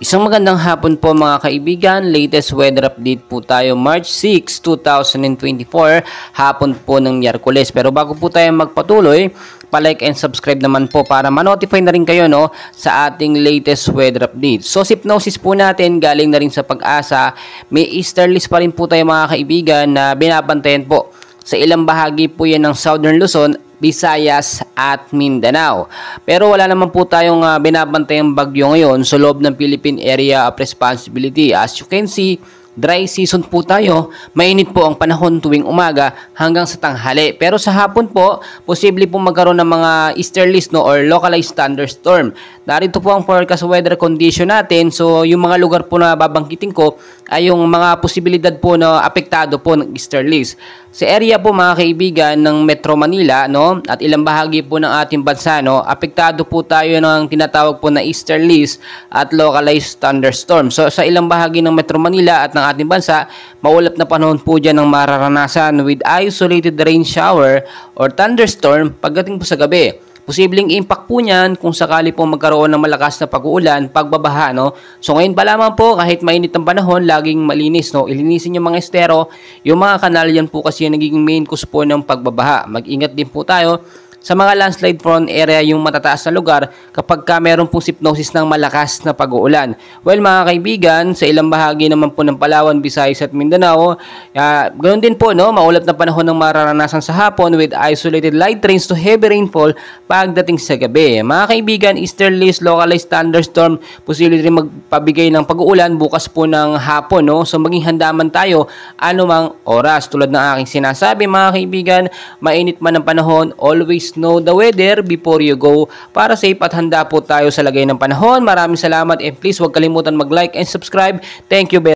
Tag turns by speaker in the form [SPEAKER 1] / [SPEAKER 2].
[SPEAKER 1] Isang magandang hapon po mga kaibigan, latest weather update po tayo March 6, 2024, hapon po ng Miyerkules. Pero bago po tayo magpatuloy, palike and subscribe naman po para manotify na rin kayo no, sa ating latest weather update. So sipnosis po natin galing na rin sa pag-asa, may easterlies pa rin po tayo mga kaibigan na binabantayan po. Sa ilang bahagi po yan ng Southern Luzon Visayas at Mindanao. Pero wala naman po tayong uh, ah, ang bagyo ngayon sa loob ng Philippine Area of Responsibility. As you can see, Dry season po tayo, mainit po ang panahon tuwing umaga hanggang sa tanghali. Pero sa hapon po, posible po magkaroon ng mga easterlies no, or localized thunderstorm. Narito po ang forecast weather condition natin. So yung mga lugar po na babangkitin ko ay yung mga posibilidad po na apektado po ng easterlies. Sa area po mga kaibigan ng Metro Manila no, at ilang bahagi po ng ating bansa, no, apektado po tayo ng tinatawag po na easterlies at localized thunderstorm. So sa ilang bahagi ng Metro Manila at ng ating bansa, maulap na panahon po dyan ang mararanasan with isolated rain shower or thunderstorm pagdating po sa gabi. Posibleng impact po niyan kung sakali po magkaroon ng malakas na pag-uulan, pagbabaha, no? So ngayon pa lamang po, kahit mainit ang panahon, laging malinis, no? Ilinisin yung mga estero, yung mga kanal yan po kasi yung nagiging main cause po ng pagbabaha. Mag-ingat din po tayo sa mga landslide prone area yung matataas na lugar kapag ka meron pong sipnosis ng malakas na pag-uulan. Well mga kaibigan, sa ilang bahagi naman po ng Palawan, Visayas at Mindanao, uh, ganoon din po no, maulap na panahon ng mararanasan sa hapon with isolated light rains to heavy rainfall pagdating sa gabi. Mga kaibigan, easterlies, localized thunderstorm, posible rin magpabigay ng pag-uulan bukas po ng hapon no. So maging handa man tayo anumang oras tulad ng aking sinasabi mga kaibigan, mainit man ang panahon, always know the weather before you go para safe at handa po tayo sa lagay ng panahon. Maraming salamat and please huwag kalimutan mag-like and subscribe. Thank you very